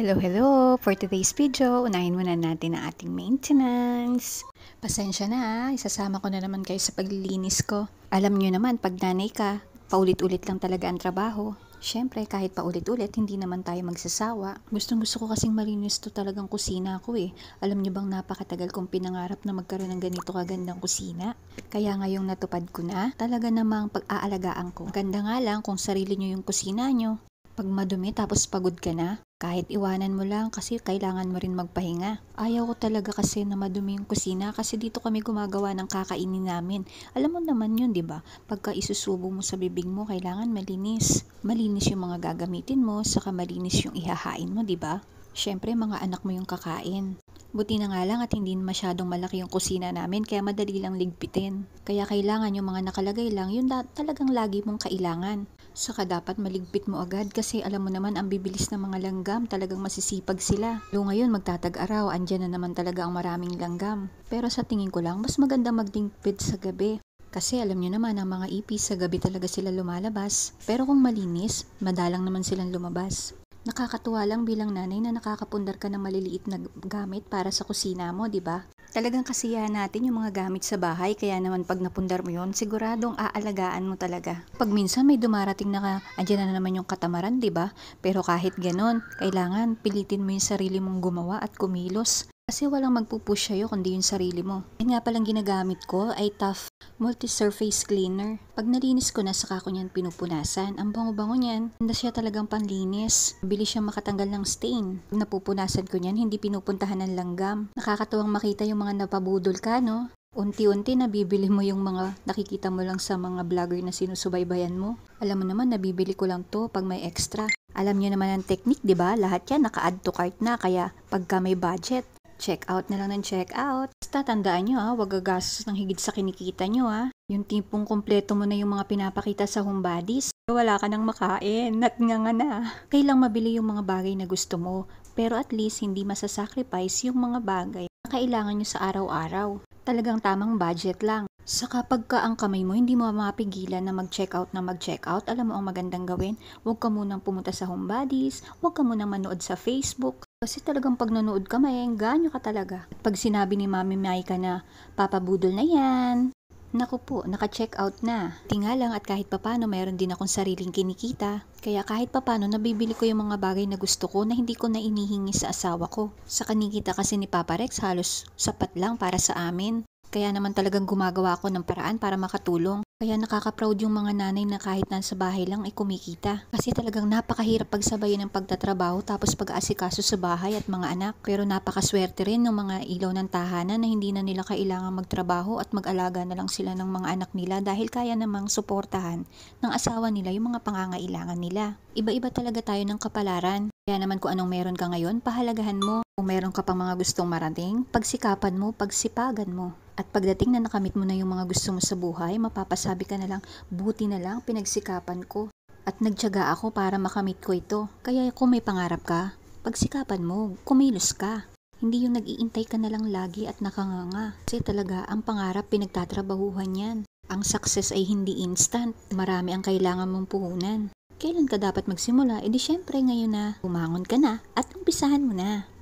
Hello, hello! For today's video, unahin muna natin ang ating maintenance. Pasensya na, ah. isasama ko na naman kayo sa paglilinis ko. Alam nyo naman, pag nanay ka, paulit-ulit lang talaga ang trabaho. Siyempre, kahit paulit-ulit, hindi naman tayo magsasawa. Gustong gusto ko kasing malinis to talagang kusina ko eh. Alam nyo bang napakatagal kong pinangarap na magkaroon ng ganito kagandang kusina? Kaya ngayong natupad ko na, talaga namang pag-aalagaan ko. Ganda nga lang kung sarili nyo yung kusina nyo. Pag madumi tapos pagod ka na, kahit iwanan mo lang kasi kailangan mo rin magpahinga. Ayaw ko talaga kasi na madumi yung kusina kasi dito kami gumagawa ng kakainin namin. Alam mo naman yun, di ba? Pagka isusubo mo sa bibig mo, kailangan malinis. Malinis yung mga gagamitin mo, saka malinis yung ihahain mo, di ba? Siyempre, mga anak mo yung kakain. Buti na nga lang at hindi masyadong malaki yung kusina namin kaya madali lang ligpitin. Kaya kailangan yung mga nakalagay lang yung talagang lagi mong kailangan. Saka dapat maligpit mo agad kasi alam mo naman ang bibilis ng mga langgam, talagang masisipag sila. Lo ngayon magtatag-araw, andyan na naman talaga ang maraming langgam. Pero sa tingin ko lang, mas maganda magdingpit sa gabi. Kasi alam nyo naman, ang mga ipis sa gabi talaga sila lumalabas. Pero kung malinis, madalang naman silang lumabas. Nakakatuwa lang bilang nanay na nakakapundar ka ng maliliit na gamit para sa kusina mo, di ba? Talagang kasiyahan natin yung mga gamit sa bahay, kaya naman pag napundar mo yon siguradong aalagaan mo talaga. Pag minsan may dumarating na andyan na naman yung katamaran, di ba? Pero kahit ganon, kailangan pilitin mo yung sarili mong gumawa at kumilos. Kasi walang magpupush sa'yo kundi yung sarili mo. Yan nga palang ginagamit ko ay Tough Multi-Surface Cleaner. Pag nalinis ko na, saka ko niyan pinupunasan. Ang bango-bango niyan. Hindi siya talagang panlinis. Bilis siya makatanggal ng stain. Napupunasan ko niyan, hindi pinupuntahan ng langgam. Nakakatuwang makita yung mga napabudol ka, no? Unti-unti nabibili mo yung mga nakikita mo lang sa mga vlogger na sinusubaybayan mo. Alam mo naman, nabibili ko lang to pag may extra. Alam niyo naman ang technique, di ba? Lahat yan naka-add to cart na, kaya pagka may budget, Check out na lang ng check out. Basta tandaan nyo ha, ah, huwag gagastos ng higit sa kinikita nyo ha. Ah. Yung tipong kompleto mo na yung mga pinapakita sa homebodies, wala ka nang makain, natnganga na. Kailang mabili yung mga bagay na gusto mo, pero at least hindi masasacrifice yung mga bagay na kailangan nyo sa araw-araw. Talagang tamang budget lang. Sa kapag ka ang kamay mo hindi mo mapigilan na mag-check out na mag-check out, alam mo ang magandang gawin, huwag ka munang pumunta sa homebodies, huwag ka munang manood sa Facebook, kasi talagang pag nanood ka, maengganyo ka talaga. At pag sinabi ni Mami Maika na, Papa Budol na yan, Naku po, naka-check out na. Tinga lang at kahit papano mayroon din akong sariling kinikita. Kaya kahit papano nabibili ko yung mga bagay na gusto ko na hindi ko na inihingi sa asawa ko. Sa kanikita kasi ni Papa Rex halos sapat lang para sa amin. Kaya naman talagang gumagawa ako ng paraan para makatulong. Kaya nakaka-proud yung mga nanay na kahit nasa bahay lang ay kumikita. Kasi talagang napakahirap pagsabayin ang pagtatrabaho tapos pag-aasikaso sa bahay at mga anak. Pero napakaswerte rin ng mga ilaw ng tahanan na hindi na nila kailangan magtrabaho at mag-alaga na lang sila ng mga anak nila dahil kaya namang suportahan ng asawa nila yung mga pangangailangan nila. Iba-iba talaga tayo ng kapalaran. Kaya naman kung anong meron ka ngayon, pahalagahan mo. Kung meron ka pang mga gustong marating, pagsikapan mo, pagsipagan mo. At pagdating na nakamit mo na yung mga gusto mo sa buhay, mapapasabi ka na lang, buti na lang pinagsikapan ko. At nagtyaga ako para makamit ko ito. Kaya kung may pangarap ka, pagsikapan mo, kumilos ka. Hindi yung nag-iintay ka na lang lagi at nakanganga. Kasi talaga, ang pangarap pinagtatrabahuhan yan. Ang success ay hindi instant. Marami ang kailangan mong puhunan. Kailan ka dapat magsimula? E di syempre ngayon na, bumangon ka na at umpisahan mo na.